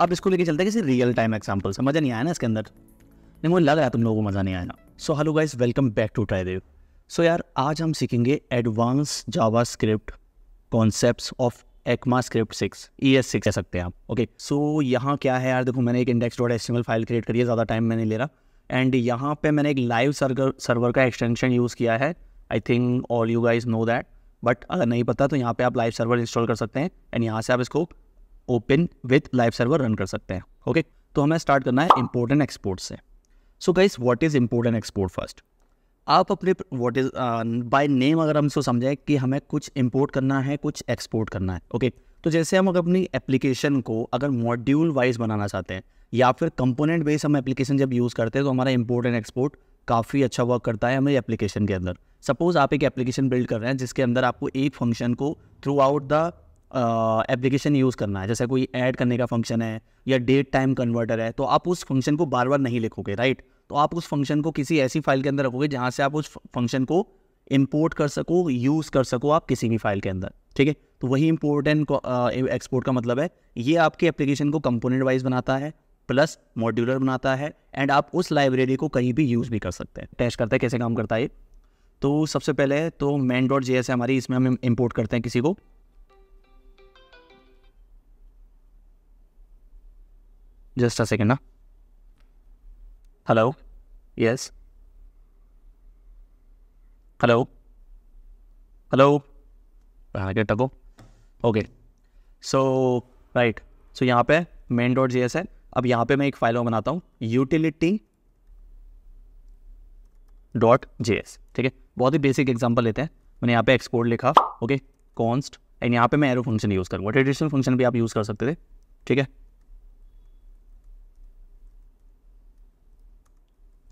अब इसको लेके चलते हैं किसी रियल टाइम एग्जाम्पल से मज़ा नहीं आया ना इसके अंदर नहीं मुझे लग रहा है तुम लोगों को मज़ा नहीं आया so hello guys welcome back to try dev so यार आज हम सीखेंगे advance JavaScript concept of ECMAScript six E S six कह सकते हैं आप ओके सो यहाँ क्या है यार देखो मैंने एक index dot S file create करी है ज़्यादा टाइम मैंने ले रहा एंड यहाँ पे मैंने एक लाइव सर्वर सर्वर का एक्सटेंशन यूज़ किया है I think all you guys know that but अगर नहीं पता तो यहाँ पे आप लाइव सर्वर इंस्टॉल कर सकते हैं एंड यहाँ से आप इसको open with live server run कर सकते हैं ओके okay? तो हमें स्टार्ट करना है इम्पोर्ट एंड एक्सपोर्ट से so guys what is import and export first आप अपने व्हाट इज़ बाय नेम अगर हम इसको समझें कि हमें कुछ इम्पोर्ट करना है कुछ एक्सपोर्ट करना है ओके okay? तो जैसे हम अगर अपनी एप्लीकेशन को अगर मॉड्यूल वाइज बनाना चाहते हैं या फिर कंपोनेंट बेस हम एप्लीकेशन जब यूज़ करते हैं तो हमारा इम्पोर्ट एंड एक्सपोर्ट काफ़ी अच्छा वर्क करता है हमारे एप्लीकेशन के अंदर सपोज़ आप एक एप्लीकेशन बिल्ड कर रहे हैं जिसके अंदर आपको एक फंक्शन को throughout the application use करना है जैसे कोई ऐड करने का फंक्शन है या डेट टाइम कन्वर्टर है तो आप उस फंक्शन को बार बार नहीं लिखोगे राइट तो आप उस फंक्शन को किसी ऐसी फाइल के अंदर रखोगे जहाँ से आप उस फंक्शन को इम्पोर्ट कर सको यूज़ कर सको आप किसी भी फाइल के अंदर ठीक है तो वही इम्पोर्टेंट एक्सपोर्ट का मतलब है ये आपके एप्लीकेशन को कंपोनेंट वाइज बनाता है प्लस मॉड्यूलर बनाता है एंड आप उस लाइब्रेरी को कहीं भी यूज़ भी कर सकते हैं टेस्ट करते हैं कैसे काम करता है तो सबसे पहले तो मैन डॉट जे है हमारी इसमें हम इम्पोर्ट करते हैं किसी को अ सेकेंड ना हेलो यस हेलो हेलो हाँ आगे टको ओके सो राइट सो यहाँ पे मेन डॉट जी है अब यहाँ पे मैं एक फाइल बनाता हूँ यूटिलिटी डॉट जे ठीक है बहुत ही बेसिक एग्जांपल लेते हैं मैंने यहाँ पे एक्सपोर्ट लिखा ओके कॉन्स्ट एंड यहाँ पे मैं एरो फंक्शन यूज़ करूँगा ट्रेडिशनल फंक्शन भी आप यूज़ कर सकते थे ठीक है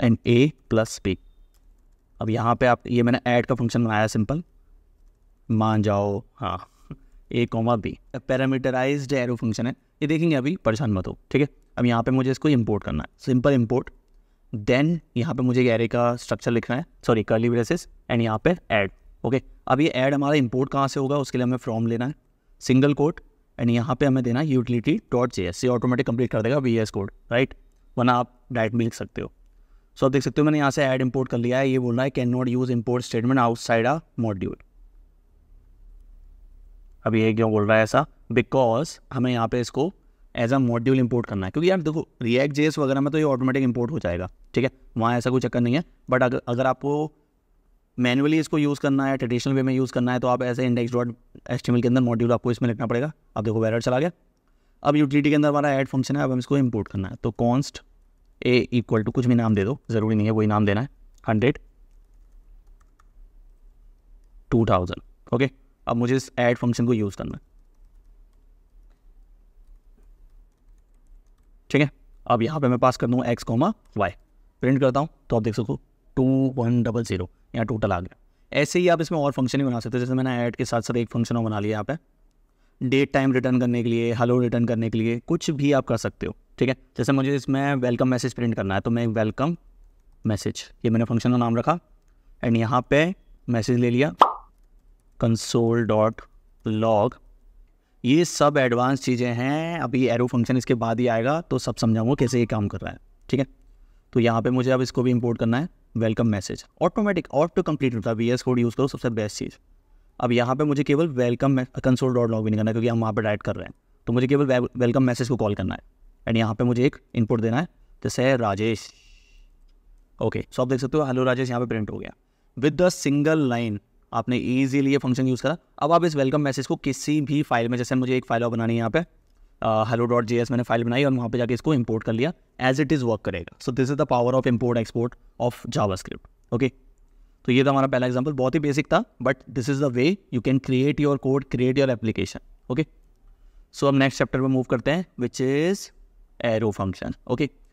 एंड ए प्लस बी अब यहाँ पे आप ये मैंने ऐड का फंक्शन बनाया सिंपल मान जाओ हाँ A comma B parameterize arrow function है ये देखेंगे अभी परेशान मत हो ठीक है अब यहाँ पे मुझे इसको इंपोर्ट करना है सिंपल इंपोर्ट देन यहाँ पे मुझे एरे का स्ट्रक्चर लिखना है सॉरी कर्ली ब्रेसेस एंड यहाँ पे ऐड ओके अब ये ऐड हमारा इंपोर्ट कहाँ से होगा उसके लिए हमें फॉर्म लेना है सिंगल कोड एंड यहाँ पे हमें देना है यूटिलिटी डॉट जे एस ये ऑटोमेटिक कंप्लीट कर देगा वी एस कोड राइट वरना आप डायरेक्ट भी लिख सकते हो सो आप देख सकते हो मैंने यहाँ से ऐड इंपोर्ट कर लिया है ये बोल रहा है can not use import statement outside a module अब ये क्यों बोल रहा है ऐसा बिकॉज हमें यहाँ पे इसको एज अ मॉड्यूल इंपोर्ट करना है क्योंकि यार देखो रिएक्ट जेस वगैरह में तो ये ऑटोमेटिक इंपोर्ट हो जाएगा ठीक है वहाँ ऐसा कोई चक्कर नहीं है बट अगर अगर आपको मैनुअली इसको यूज़ करना है ट्रेडिशनल वे में यूज़ करना है तो आप ऐसे इंडेक्स डॉट एस्टिमेट के अंदर मॉड्यूल आपको इसमें लिखना पड़ेगा आप देखो वैरर चला गया अब यूटिलिटी के अंदर हमारा ऐड फंक्शन है अब हम इसको इम्पोर्ट करना है तो कॉन्स्ट ए इक्वल टू कुछ भी नाम दे दो ज़रूरी नहीं है वही नाम देना है हंड्रेड टू थाउजेंड ओके अब मुझे इस एड फंक्शन को यूज़ करना है ठीक है अब यहाँ पे मैं पास कर दूँ एक्स कोमा वाई प्रिंट करता हूँ तो आप देख सको टू वन डबल जीरो यहाँ टोटल आ गया ऐसे ही आप इसमें और फंक्शन ही बना सकते हो जैसे मैंने ऐड के साथ साथ एक फंक्शन और बना लिया यहाँ पे डेट टाइम रिटर्न करने के लिए हेलो रिटर्न करने के लिए कुछ भी आप कर सकते हो ठीक है जैसे मुझे इसमें वेलकम मैसेज प्रिंट करना है तो मैं वेलकम मैसेज ये मैंने फंक्शन का नाम रखा एंड यहाँ पे मैसेज ले लिया कंसोल डॉट लॉग ये सब एडवांस चीज़ें हैं अभी एरो फंक्शन इसके बाद ही आएगा तो सब समझाऊंगा कैसे ये काम कर रहा है ठीक है तो यहाँ पे मुझे अब इसको भी इंपोर्ट करना है welcome message automatic auto complete होता है वी एस कोड यूज़ करो सबसे बेस्ट चीज़ अब यहाँ पे मुझे केवल वेलकम कंसोल डॉट लॉग भी नहीं करना क्योंकि हम वहाँ पर डाइट कर रहे हैं तो मुझे केवल वेलकम मैसेज को कॉल करना है एंड यहाँ पे मुझे एक इनपुट देना है जैसे राजेश ओके सो आप देख सकते हो हेलो राजेश यहाँ पे प्रिंट हो गया विद द सिंगल लाइन आपने ईजीली ये फंक्शन यूज़ करा अब आप इस वेलकम मैसेज को किसी भी फाइल में जैसे मुझे एक फाइल और बनानी है यहाँ पे हेलो डॉट जे एस मैंने फाइल बनाई और वहाँ पे जाके इसको इंपोर्ट कर लिया एज इट इज़ वर्क करेगा so this is the power of import export of JavaScript okay तो ये था हमारा पहला एग्जाम्पल बहुत ही बेसिक था but this is the way you can create your code create your application okay so अब नेक्स्ट चैप्टर में मूव करते हैं which is arrow function okay